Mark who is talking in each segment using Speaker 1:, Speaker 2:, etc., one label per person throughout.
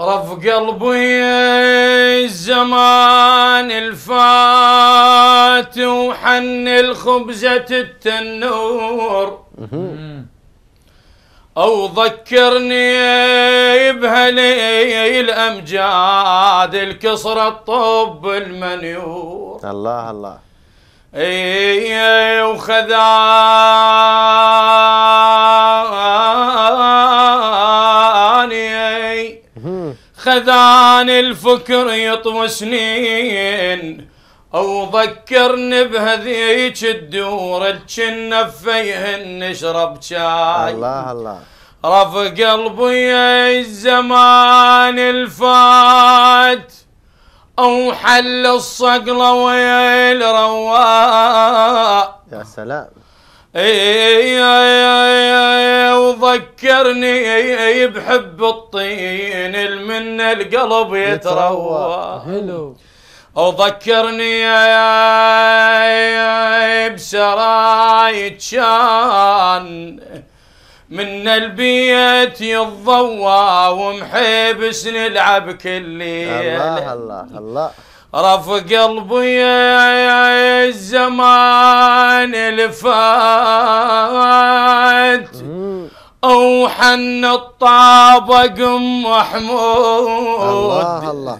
Speaker 1: رف قلبي الزمان الفات وحن الخبزة التنور أو ذكرني بهلي الأمجاد الكسر الطب المنيور الله الله اي وخذا خذان الفكر يطوى سنين او ذكرني بهذيك الدور الجنة فيهن نشرب شاي الله الله رف قلبي الزمان الفات او حل الصقلة ويا رواء يا سلام اي فكرني بحب الطين المن القلب يتروى حلو يا بسرايك شان من البيت يضوى ومحبس نلعب كل الله الله الله رف قلبي يا الزمان الفات وحن الطابق ام محمود الله الله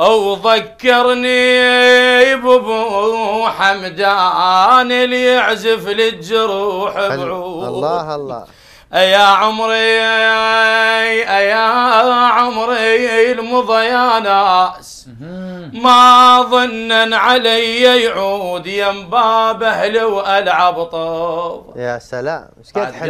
Speaker 1: او ذكرني بابو حمدان اللي يعزف للجروح بعود الله الله يا عمري يا عمري المضى يا ناس ما ظنا علي يعود يم باب اهله والعب طوب يا سلام ايش